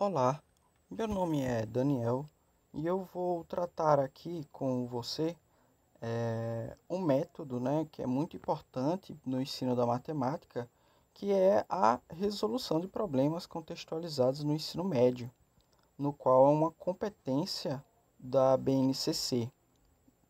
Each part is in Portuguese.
Olá, meu nome é Daniel e eu vou tratar aqui com você é, um método né, que é muito importante no ensino da matemática, que é a resolução de problemas contextualizados no ensino médio, no qual é uma competência da BNCC.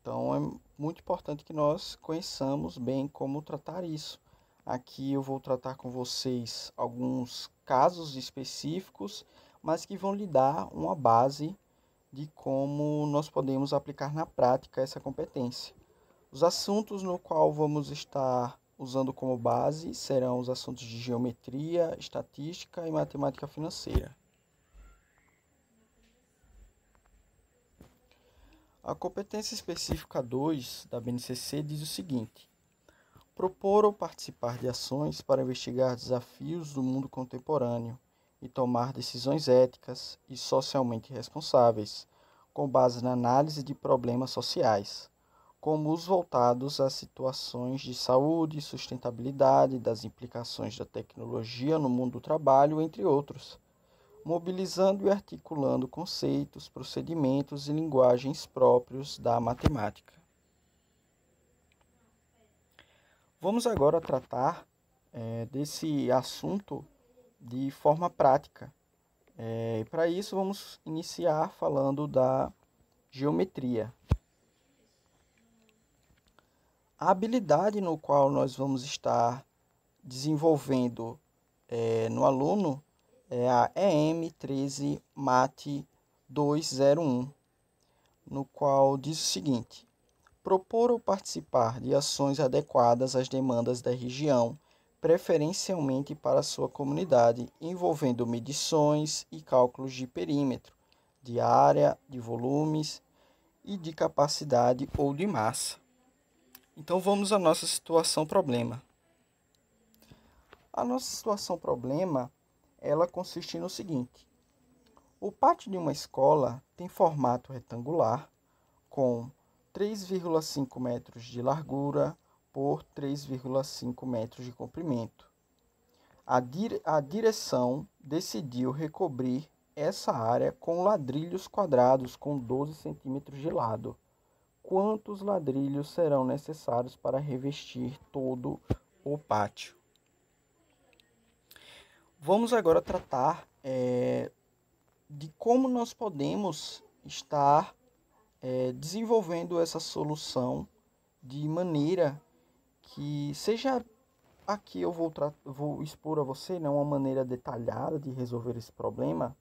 Então é muito importante que nós conheçamos bem como tratar isso. Aqui eu vou tratar com vocês alguns casos específicos mas que vão lhe dar uma base de como nós podemos aplicar na prática essa competência. Os assuntos no qual vamos estar usando como base serão os assuntos de geometria, estatística e matemática financeira. A competência específica 2 da BNCC diz o seguinte: propor ou participar de ações para investigar desafios do mundo contemporâneo e tomar decisões éticas e socialmente responsáveis, com base na análise de problemas sociais, como os voltados às situações de saúde, sustentabilidade, das implicações da tecnologia no mundo do trabalho, entre outros, mobilizando e articulando conceitos, procedimentos e linguagens próprios da matemática. Vamos agora tratar é, desse assunto de forma prática. É, Para isso, vamos iniciar falando da geometria. A habilidade no qual nós vamos estar desenvolvendo é, no aluno é a EM13 MAT 201, no qual diz o seguinte: propor ou participar de ações adequadas às demandas da região preferencialmente para sua comunidade, envolvendo medições e cálculos de perímetro, de área, de volumes e de capacidade ou de massa. Então vamos à nossa situação problema. A nossa situação problema, ela consiste no seguinte: o pátio de uma escola tem formato retangular com 3,5 metros de largura, por 3,5 metros de comprimento. A, dire a direção decidiu recobrir essa área com ladrilhos quadrados com 12 centímetros de lado. Quantos ladrilhos serão necessários para revestir todo o pátio? Vamos agora tratar é, de como nós podemos estar é, desenvolvendo essa solução de maneira que seja aqui eu vou, vou expor a você né, uma maneira detalhada de resolver esse problema,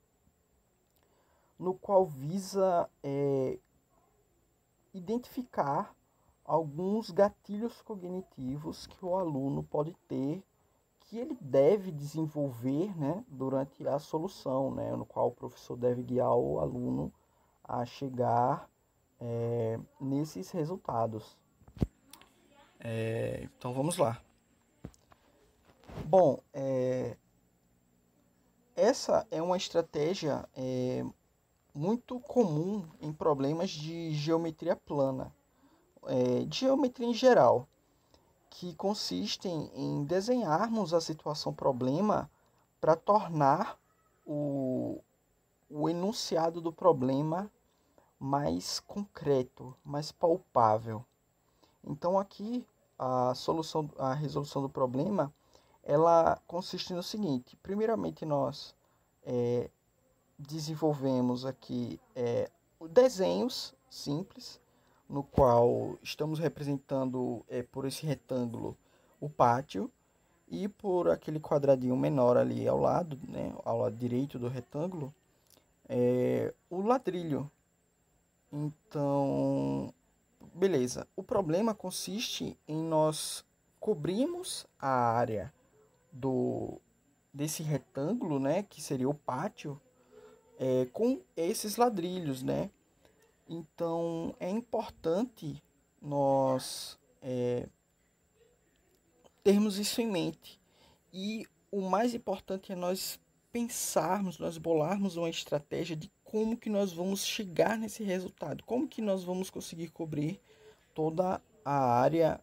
no qual visa é, identificar alguns gatilhos cognitivos que o aluno pode ter, que ele deve desenvolver né, durante a solução, né, no qual o professor deve guiar o aluno a chegar é, nesses resultados. É, então vamos lá. Bom, é, essa é uma estratégia é, muito comum em problemas de geometria plana, é, de geometria em geral, que consistem em desenharmos a situação problema para tornar o, o enunciado do problema mais concreto, mais palpável. Então aqui a solução, a resolução do problema, ela consiste no seguinte: primeiramente nós é, desenvolvemos aqui é, desenhos simples, no qual estamos representando é, por esse retângulo o pátio e por aquele quadradinho menor ali ao lado, né, ao lado direito do retângulo, é, o ladrilho. Então, Beleza, o problema consiste em nós cobrirmos a área do desse retângulo, né, que seria o pátio, é, com esses ladrilhos, né? Então é importante nós é, termos isso em mente e o mais importante é nós pensarmos, nós bolarmos uma estratégia de como que nós vamos chegar nesse resultado, como que nós vamos conseguir cobrir toda a área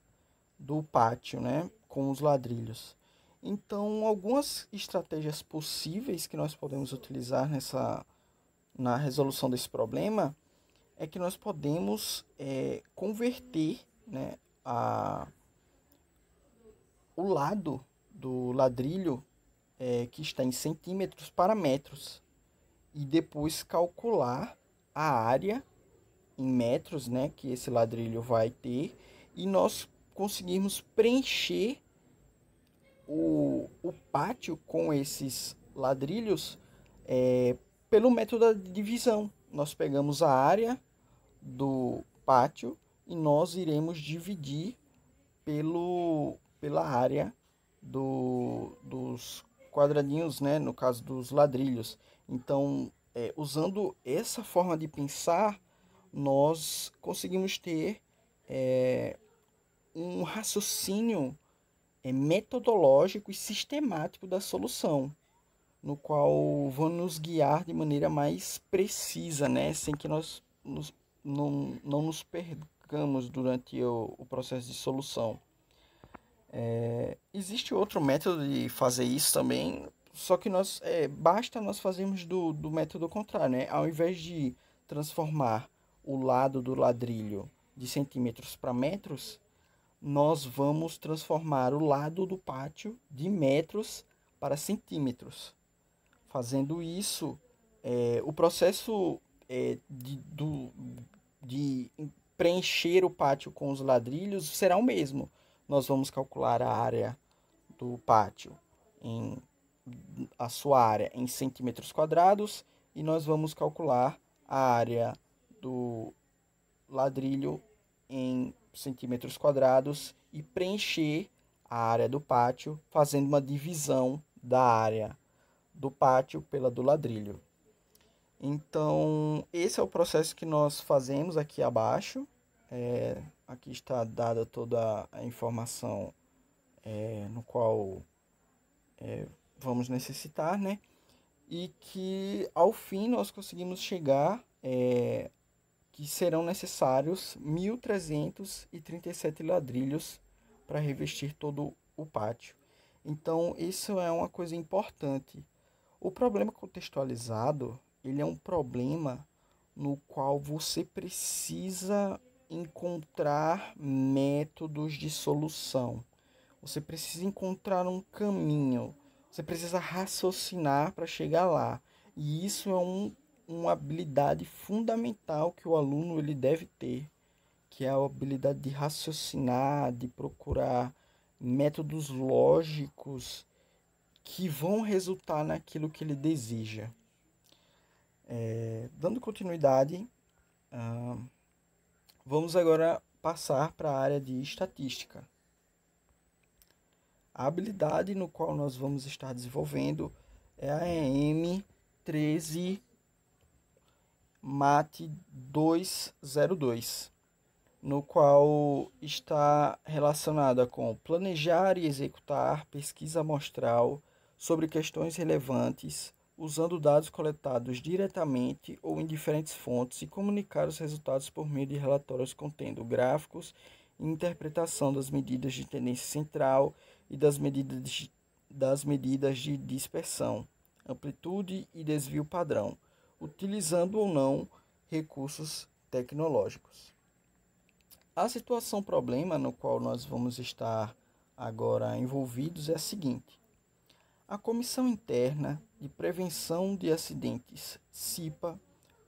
do pátio, né, com os ladrilhos. Então, algumas estratégias possíveis que nós podemos utilizar nessa na resolução desse problema é que nós podemos é, converter, né, a o lado do ladrilho é, que está em centímetros para metros e depois calcular a área em metros, né, que esse ladrilho vai ter e nós conseguirmos preencher o, o pátio com esses ladrilhos é, pelo método da divisão. Nós pegamos a área do pátio e nós iremos dividir pelo, pela área do, dos quadradinhos, né? no caso dos ladrilhos. Então, é, usando essa forma de pensar, nós conseguimos ter é, um raciocínio é, metodológico e sistemático da solução, no qual vamos nos guiar de maneira mais precisa, né? sem que nós nos, não, não nos percamos durante o, o processo de solução. É, existe outro método de fazer isso também, só que nós é, basta nós fazermos do, do método contrário, né? Ao invés de transformar o lado do ladrilho de centímetros para metros, nós vamos transformar o lado do pátio de metros para centímetros. Fazendo isso, é, o processo é, de, do, de preencher o pátio com os ladrilhos será o mesmo. Nós vamos calcular a área do pátio em a sua área em centímetros quadrados e nós vamos calcular a área do ladrilho em centímetros quadrados e preencher a área do pátio fazendo uma divisão da área do pátio pela do ladrilho. Então, esse é o processo que nós fazemos aqui abaixo. É, aqui está dada toda a informação é, no qual é, vamos necessitar, né? E que ao fim nós conseguimos chegar é, que serão necessários 1.337 ladrilhos para revestir todo o pátio. Então, isso é uma coisa importante. O problema contextualizado, ele é um problema no qual você precisa encontrar métodos de solução. Você precisa encontrar um caminho. Você precisa raciocinar para chegar lá. E isso é um, uma habilidade fundamental que o aluno ele deve ter, que é a habilidade de raciocinar, de procurar métodos lógicos que vão resultar naquilo que ele deseja. É, dando continuidade, uh, vamos agora passar para a área de estatística. A habilidade no qual nós vamos estar desenvolvendo é a EM13 MAT 202, no qual está relacionada com planejar e executar pesquisa amostral sobre questões relevantes usando dados coletados diretamente ou em diferentes fontes e comunicar os resultados por meio de relatórios contendo gráficos e interpretação das medidas de tendência central e das medidas de, das medidas de dispersão, amplitude e desvio padrão, utilizando ou não recursos tecnológicos. A situação problema no qual nós vamos estar agora envolvidos é a seguinte: a Comissão Interna de Prevenção de Acidentes, CIPA,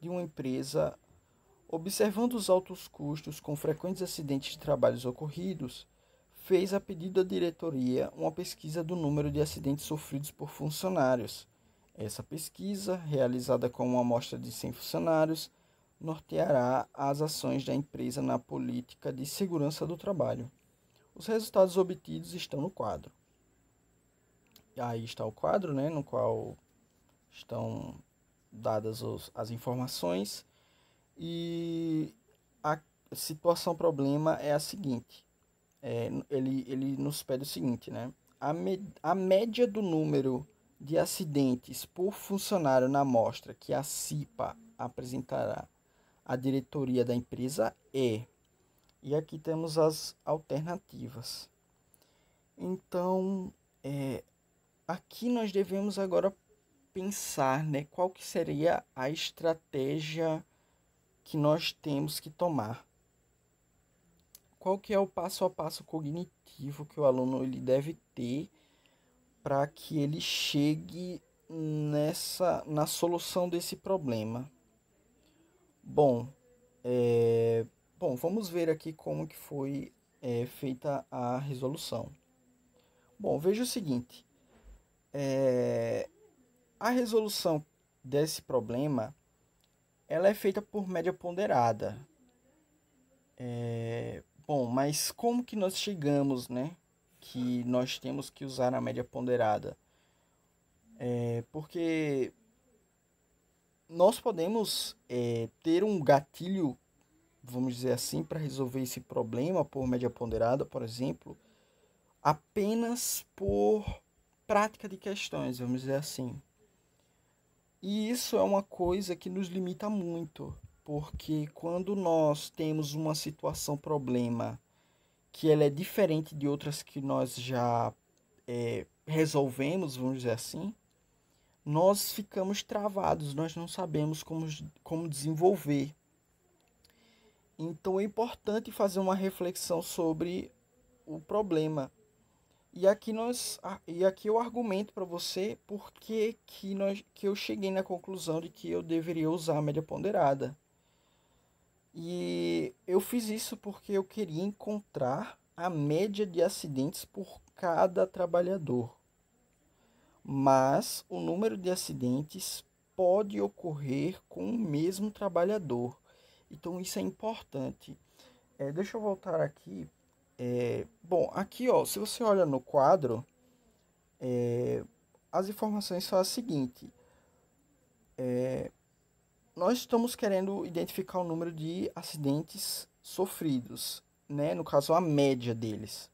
de uma empresa, observando os altos custos com frequentes acidentes de trabalhos ocorridos, fez a pedido da diretoria uma pesquisa do número de acidentes sofridos por funcionários. Essa pesquisa, realizada com uma amostra de 100 funcionários, norteará as ações da empresa na política de segurança do trabalho. Os resultados obtidos estão no quadro. E aí está o quadro, né, no qual estão dadas os, as informações e a situação problema é a seguinte: é, ele, ele nos pede o seguinte, né? A, me, a média do número de acidentes por funcionário na amostra que a CIPA apresentará à diretoria da empresa é. E aqui temos as alternativas. Então, é, aqui nós devemos agora pensar né, qual que seria a estratégia que nós temos que tomar qual que é o passo a passo cognitivo que o aluno ele deve ter para que ele chegue nessa na solução desse problema. Bom, é, bom, vamos ver aqui como que foi é, feita a resolução. Bom, veja o seguinte: é, a resolução desse problema ela é feita por média ponderada. É, Bom, mas como que nós chegamos, né? Que nós temos que usar a média ponderada. É, porque nós podemos é, ter um gatilho, vamos dizer assim, para resolver esse problema por média ponderada, por exemplo, apenas por prática de questões, vamos dizer assim. E isso é uma coisa que nos limita muito, porque quando nós temos uma situação problema que ela é diferente de outras que nós já é, resolvemos, vamos dizer assim, nós ficamos travados, nós não sabemos como, como desenvolver. Então é importante fazer uma reflexão sobre o problema. E aqui nós e aqui eu argumento para você por que nós que eu cheguei na conclusão de que eu deveria usar a média ponderada. E eu fiz isso porque eu queria encontrar a média de acidentes por cada trabalhador. Mas o número de acidentes pode ocorrer com o mesmo trabalhador. Então isso é importante. É, deixa eu voltar aqui. É, bom, aqui ó, se você olha no quadro, é, as informações são as seguintes. É, nós estamos querendo identificar o número de acidentes sofridos, né? no caso, a média deles.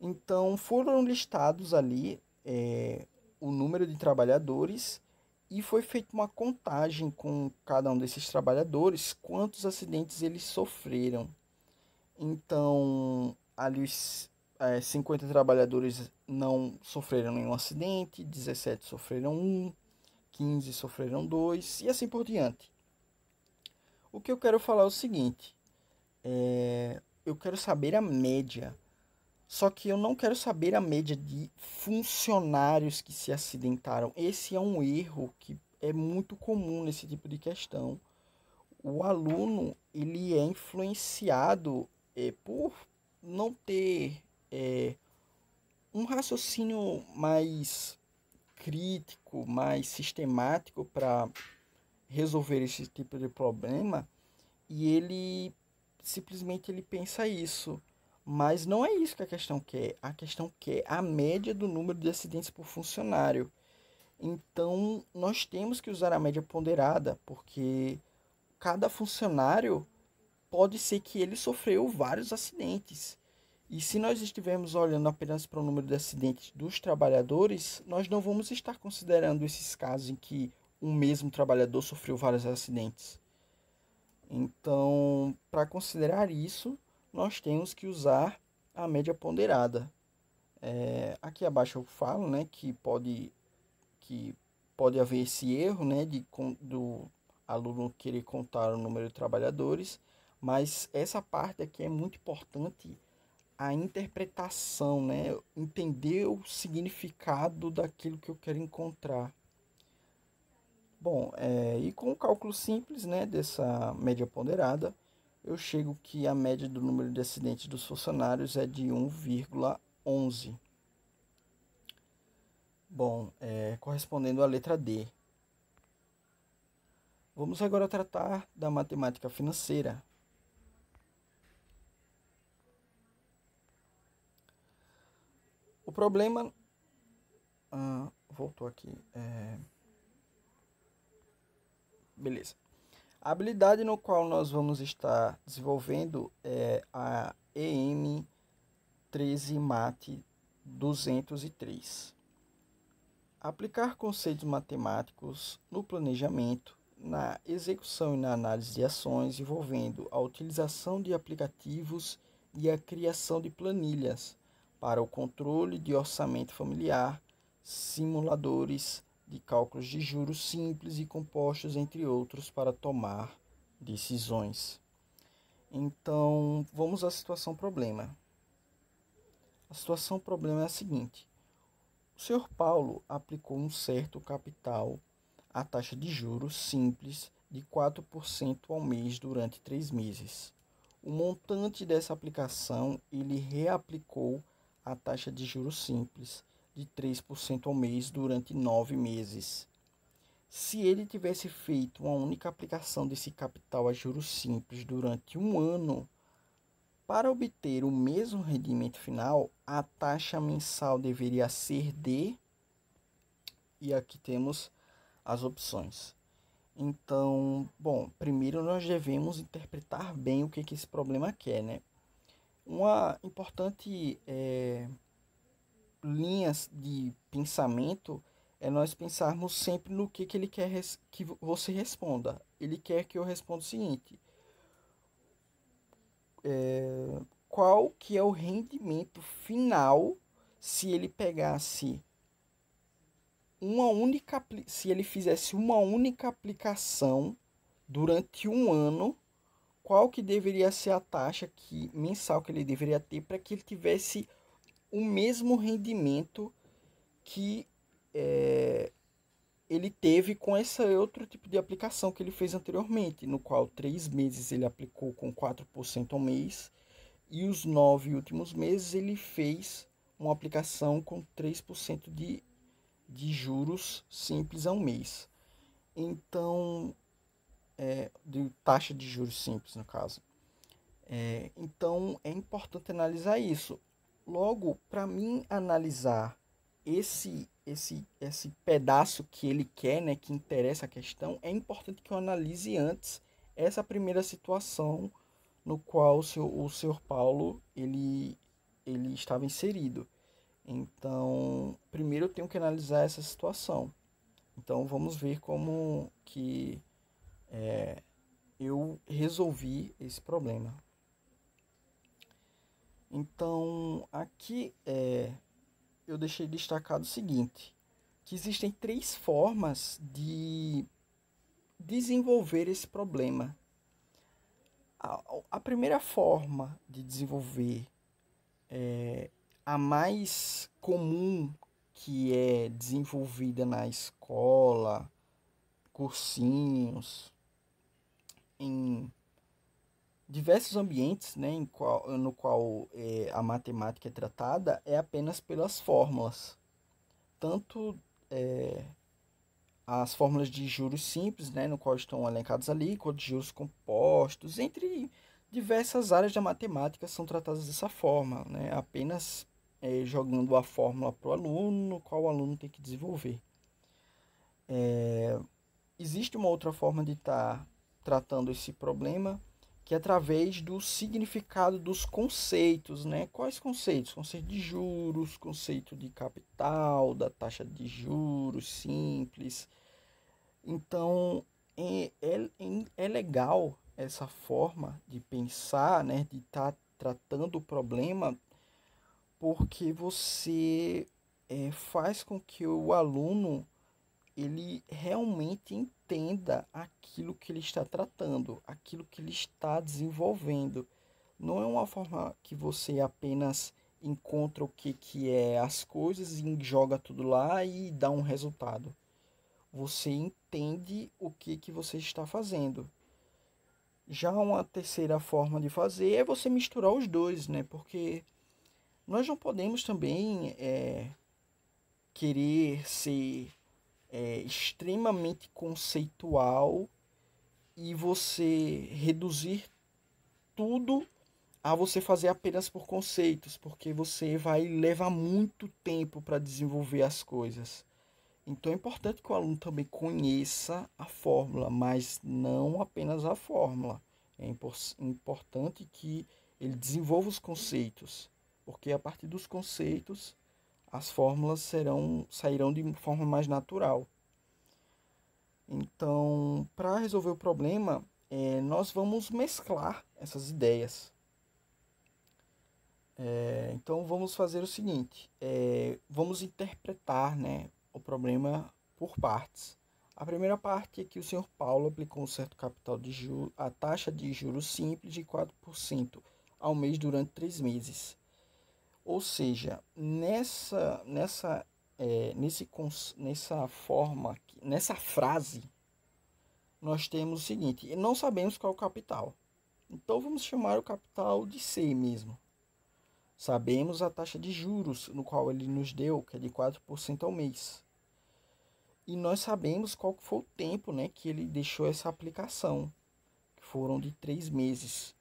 Então, foram listados ali é, o número de trabalhadores e foi feita uma contagem com cada um desses trabalhadores, quantos acidentes eles sofreram. Então, ali os é, 50 trabalhadores não sofreram nenhum acidente, 17 sofreram um, 15 sofreram 2 e assim por diante. O que eu quero falar é o seguinte: é, eu quero saber a média, só que eu não quero saber a média de funcionários que se acidentaram. Esse é um erro que é muito comum nesse tipo de questão. O aluno ele é influenciado é, por não ter é, um raciocínio mais crítico, mais sistemático para resolver esse tipo de problema e ele simplesmente ele pensa isso. Mas não é isso que a questão quer. A questão quer a média do número de acidentes por funcionário. Então, nós temos que usar a média ponderada, porque cada funcionário pode ser que ele sofreu vários acidentes. E se nós estivermos olhando apenas para o número de acidentes dos trabalhadores, nós não vamos estar considerando esses casos em que um mesmo trabalhador sofreu vários acidentes. Então, para considerar isso, nós temos que usar a média ponderada. É, aqui abaixo eu falo né, que, pode, que pode haver esse erro né, de, do aluno querer contar o número de trabalhadores, mas essa parte aqui é muito importante a interpretação, né? Entender o significado daquilo que eu quero encontrar. Bom, é, e com o cálculo simples, né, dessa média ponderada, eu chego que a média do número de acidentes dos funcionários é de 1,11. Bom, é, correspondendo à letra D. Vamos agora tratar da matemática financeira. O problema. Ah, voltou aqui. É... Beleza. A habilidade no qual nós vamos estar desenvolvendo é a EM13 MAT 203. Aplicar conceitos matemáticos no planejamento, na execução e na análise de ações envolvendo a utilização de aplicativos e a criação de planilhas para o controle de orçamento familiar, simuladores de cálculos de juros simples e compostos, entre outros, para tomar decisões. Então, vamos à situação problema. A situação problema é a seguinte: o senhor Paulo aplicou um certo capital à taxa de juros simples de 4% ao mês durante três meses. O montante dessa aplicação ele reaplicou a taxa de juros simples de 3% ao mês durante nove meses. Se ele tivesse feito uma única aplicação desse capital a juros simples durante um ano, para obter o mesmo rendimento final, a taxa mensal deveria ser de. E aqui temos as opções. Então, bom, primeiro nós devemos interpretar bem o que, que esse problema quer, né? uma importante é, linha de pensamento é nós pensarmos sempre no que, que ele quer que você responda. Ele quer que eu responda o seguinte. É, qual que é o rendimento final se ele pegasse uma única se ele fizesse uma única aplicação durante um ano qual que deveria ser a taxa que, mensal que ele deveria ter para que ele tivesse o mesmo rendimento que é, ele teve com esse outro tipo de aplicação que ele fez anteriormente, no qual três meses ele aplicou com 4% ao mês e os nove últimos meses ele fez uma aplicação com 3% de, de juros simples ao mês. Então, é, de taxa de juros simples, no caso. É, então, é importante analisar isso. Logo, para mim analisar esse esse esse pedaço que ele quer, né, que interessa a questão, é importante que eu analise antes essa primeira situação no qual o seu, o senhor Paulo ele ele estava inserido. Então, primeiro eu tenho que analisar essa situação. Então, vamos ver como que é, eu resolvi esse problema. Então, aqui é, eu deixei destacado o seguinte, que existem três formas de desenvolver esse problema. A, a primeira forma de desenvolver, é, a mais comum que é desenvolvida na escola, cursinhos, em diversos ambientes né, em qual, no qual é, a matemática é tratada é apenas pelas fórmulas. Tanto é, as fórmulas de juros simples, né, no qual estão elencados ali, quanto de juros compostos, entre diversas áreas da matemática são tratadas dessa forma, né, apenas é, jogando a fórmula para o aluno, no qual o aluno tem que desenvolver. É, existe uma outra forma de estar tá tratando esse problema, que é através do significado dos conceitos, né? Quais conceitos? Conceito de juros, conceito de capital, da taxa de juros simples. Então, é, é, é legal essa forma de pensar, né? De estar tá tratando o problema, porque você é, faz com que o aluno ele realmente entenda aquilo que ele está tratando, aquilo que ele está desenvolvendo. Não é uma forma que você apenas encontra o que, que é as coisas e joga tudo lá e dá um resultado. Você entende o que, que você está fazendo. Já uma terceira forma de fazer é você misturar os dois, né? Porque nós não podemos também é, querer ser é, extremamente conceitual e você reduzir tudo a você fazer apenas por conceitos, porque você vai levar muito tempo para desenvolver as coisas. Então é importante que o aluno também conheça a fórmula, mas não apenas a fórmula. É importante que ele desenvolva os conceitos, porque a partir dos conceitos as fórmulas serão sairão de forma mais natural. Então, para resolver o problema, é, nós vamos mesclar essas ideias. É, então, vamos fazer o seguinte: é, vamos interpretar né, o problema por partes. A primeira parte é que o senhor Paulo aplicou um certo capital de juros, a taxa de juros simples de 4% ao mês durante três meses. Ou seja, nessa, nessa, é, nesse, nessa forma, nessa frase, nós temos o seguinte: não sabemos qual é o capital. Então vamos chamar o capital de C mesmo. Sabemos a taxa de juros no qual ele nos deu, que é de 4% ao mês. E nós sabemos qual foi o tempo né, que ele deixou essa aplicação, que foram de três meses.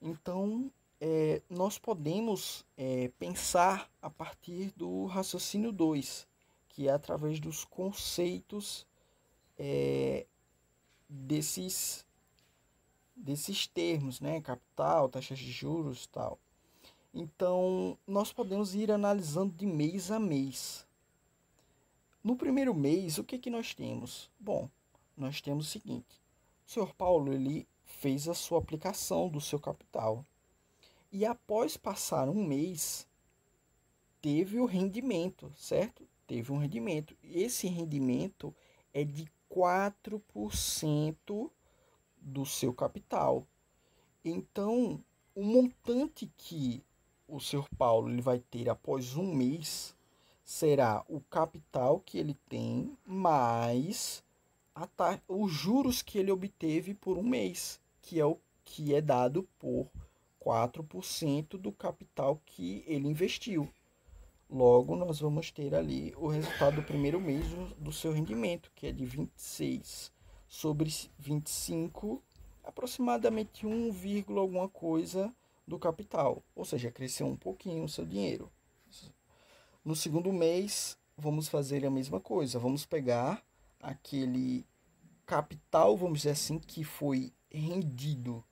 Então, é, nós podemos é, pensar a partir do raciocínio 2, que é através dos conceitos é, desses, desses termos, né? capital, taxas de juros tal. Então, nós podemos ir analisando de mês a mês. No primeiro mês, o que, que nós temos? Bom, nós temos o seguinte. O senhor Paulo ele fez a sua aplicação do seu capital, e após passar um mês, teve o rendimento, certo? Teve um rendimento. Esse rendimento é de 4% do seu capital. Então, o montante que o senhor Paulo ele vai ter após um mês será o capital que ele tem mais os juros que ele obteve por um mês, que é o que é dado por 4% do capital que ele investiu. Logo, nós vamos ter ali o resultado do primeiro mês do seu rendimento, que é de 26 sobre 25, aproximadamente 1, alguma coisa do capital. Ou seja, cresceu um pouquinho o seu dinheiro. No segundo mês, vamos fazer a mesma coisa. Vamos pegar aquele capital, vamos dizer assim, que foi rendido,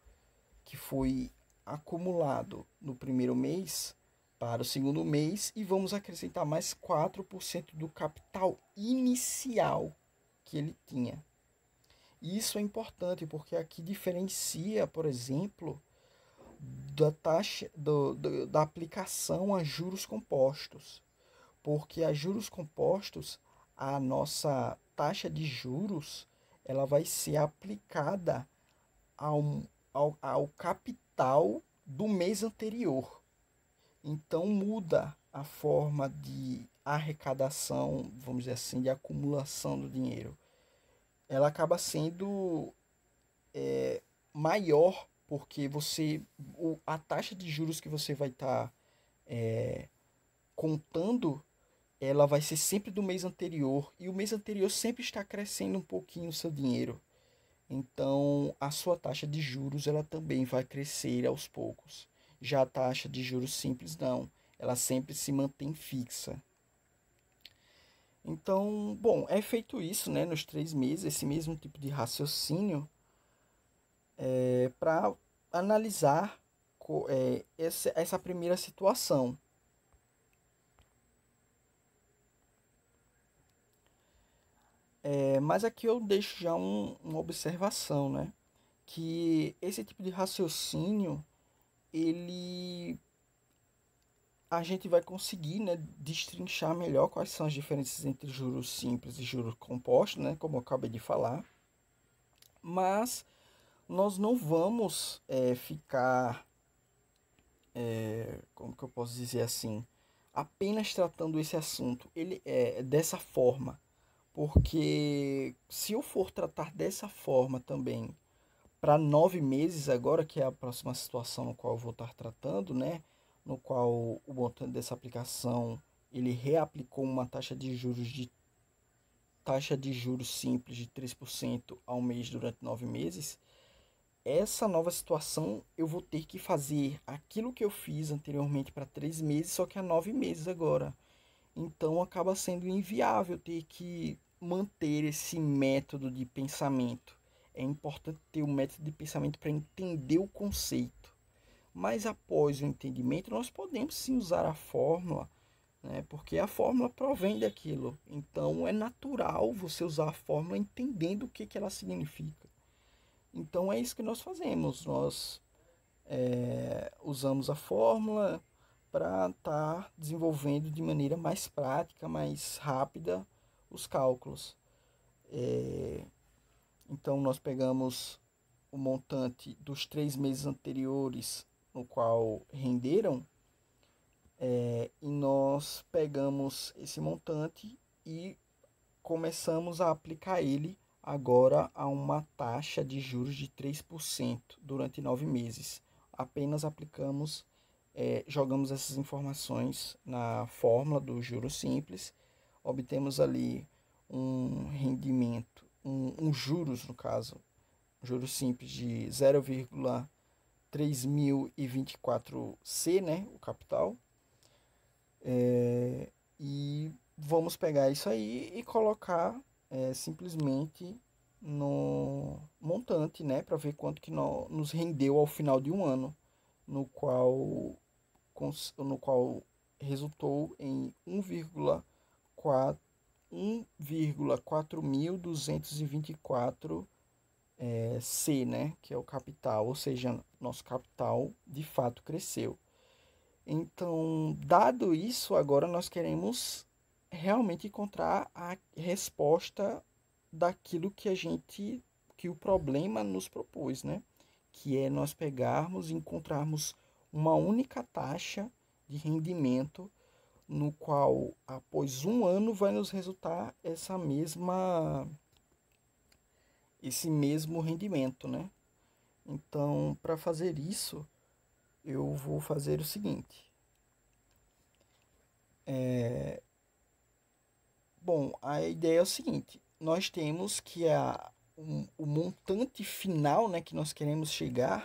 que foi acumulado no primeiro mês para o segundo mês e vamos acrescentar mais 4% do capital inicial que ele tinha. Isso é importante porque aqui diferencia, por exemplo, da taxa do, do, da aplicação a juros compostos. Porque a juros compostos, a nossa taxa de juros, ela vai ser aplicada ao, ao, ao capital total do mês anterior. Então muda a forma de arrecadação, vamos dizer assim, de acumulação do dinheiro. Ela acaba sendo é, maior porque você o, a taxa de juros que você vai estar tá, é, contando ela vai ser sempre do mês anterior e o mês anterior sempre está crescendo um pouquinho o seu dinheiro então, a sua taxa de juros ela também vai crescer aos poucos. Já a taxa de juros simples não, ela sempre se mantém fixa. Então, bom, é feito isso, né, nos três meses, esse mesmo tipo de raciocínio, é, para analisar é, essa, essa primeira situação. É, mas aqui eu deixo já um, uma observação, né? Que esse tipo de raciocínio, ele a gente vai conseguir né, destrinchar melhor quais são as diferenças entre juros simples e juros compostos, né, como eu acabei de falar. Mas nós não vamos é, ficar, é, como que eu posso dizer assim, apenas tratando esse assunto ele é dessa forma. Porque se eu for tratar dessa forma também para nove meses agora, que é a próxima situação no qual eu vou estar tratando, né? No qual o montante dessa aplicação ele reaplicou uma taxa de juros de taxa de juros simples de 3% ao mês durante nove meses. Essa nova situação eu vou ter que fazer aquilo que eu fiz anteriormente para três meses, só que há é nove meses agora. Então acaba sendo inviável ter que manter esse método de pensamento. É importante ter o um método de pensamento para entender o conceito. Mas após o entendimento, nós podemos sim usar a fórmula, né? porque a fórmula provém daquilo. Então é natural você usar a fórmula entendendo o que, que ela significa. Então é isso que nós fazemos. Nós é, usamos a fórmula para estar tá desenvolvendo de maneira mais prática, mais rápida os cálculos. É, então, nós pegamos o montante dos três meses anteriores no qual renderam é, e nós pegamos esse montante e começamos a aplicar ele agora a uma taxa de juros de 3% durante nove meses. Apenas aplicamos, é, jogamos essas informações na fórmula do juro simples obtemos ali um rendimento, um, um juros no caso, juros simples de 0,3024C, né, o capital. É, e vamos pegar isso aí e colocar é, simplesmente no montante, né, para ver quanto que no, nos rendeu ao final de um ano, no qual no qual resultou em 1,3%. 1,4224 é, C, né, que é o capital, ou seja, nosso capital de fato cresceu. Então, dado isso, agora nós queremos realmente encontrar a resposta daquilo que a gente que o problema nos propôs, né? Que é nós pegarmos e encontrarmos uma única taxa de rendimento no qual, após um ano, vai nos resultar essa mesma esse mesmo rendimento, né? Então, para fazer isso, eu vou fazer o seguinte. É... Bom, a ideia é o seguinte: nós temos que a, um, o montante final, né, que nós queremos chegar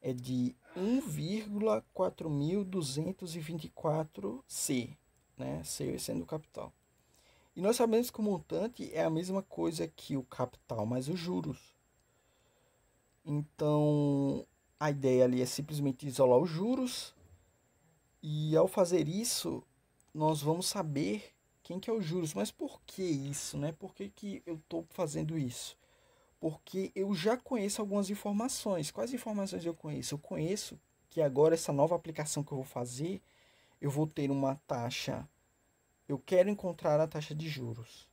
é de 1,4224C, né? C sendo o capital. E nós sabemos que o montante é a mesma coisa que o capital mais os juros. Então, a ideia ali é simplesmente isolar os juros. E ao fazer isso, nós vamos saber quem que é os juros. Mas por que isso, né? Por que, que eu estou fazendo isso? porque eu já conheço algumas informações. Quais informações eu conheço? Eu conheço que agora essa nova aplicação que eu vou fazer, eu vou ter uma taxa. Eu quero encontrar a taxa de juros.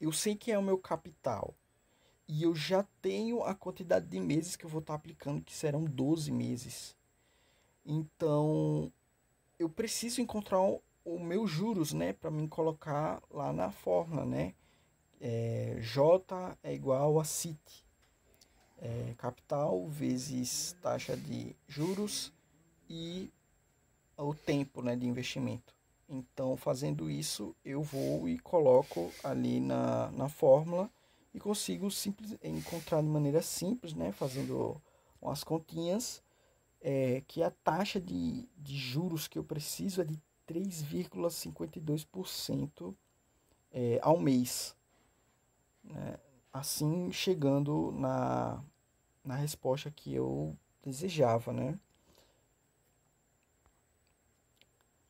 Eu sei que é o meu capital. E eu já tenho a quantidade de meses que eu vou estar aplicando, que serão 12 meses. Então, eu preciso encontrar o meu juros, né, para me colocar lá na fórmula, né? é, J é igual a CIT, é, capital vezes taxa de juros e o tempo né, de investimento. Então, fazendo isso, eu vou e coloco ali na, na fórmula e consigo simples, encontrar de maneira simples, né, fazendo umas continhas, é, que a taxa de, de juros que eu preciso é de 3,52% é, ao mês. Né? Assim chegando na, na resposta que eu desejava, né?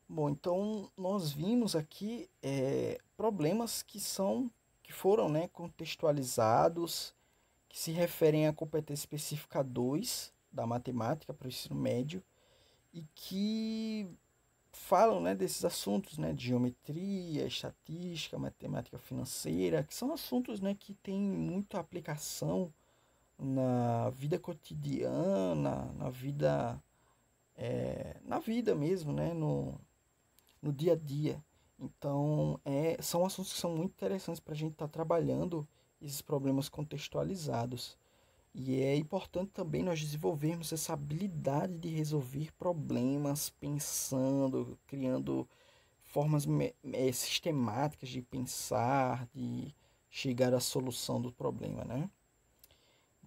Bom, então nós vimos aqui é, problemas que são que foram né, contextualizados, que se referem à competência específica 2 da matemática para o ensino médio e que falam né, desses assuntos, né, de geometria, estatística, matemática financeira, que são assuntos né, que têm muita aplicação na vida cotidiana, na vida, é, na vida mesmo, né, no, no dia a dia. Então, é, são assuntos que são muito interessantes para a gente estar tá trabalhando esses problemas contextualizados. E é importante também nós desenvolvermos essa habilidade de resolver problemas pensando, criando formas é, sistemáticas de pensar, de chegar à solução do problema, né?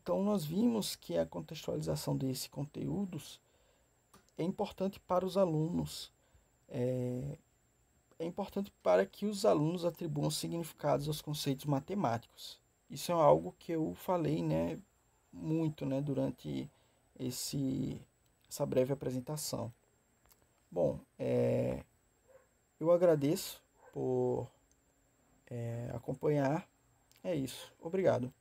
Então nós vimos que a contextualização desses conteúdos é importante para os alunos, é, é importante para que os alunos atribuam significados aos conceitos matemáticos. Isso é algo que eu falei, né, muito né, durante esse, essa breve apresentação. Bom, é, eu agradeço por é, acompanhar. É isso. Obrigado.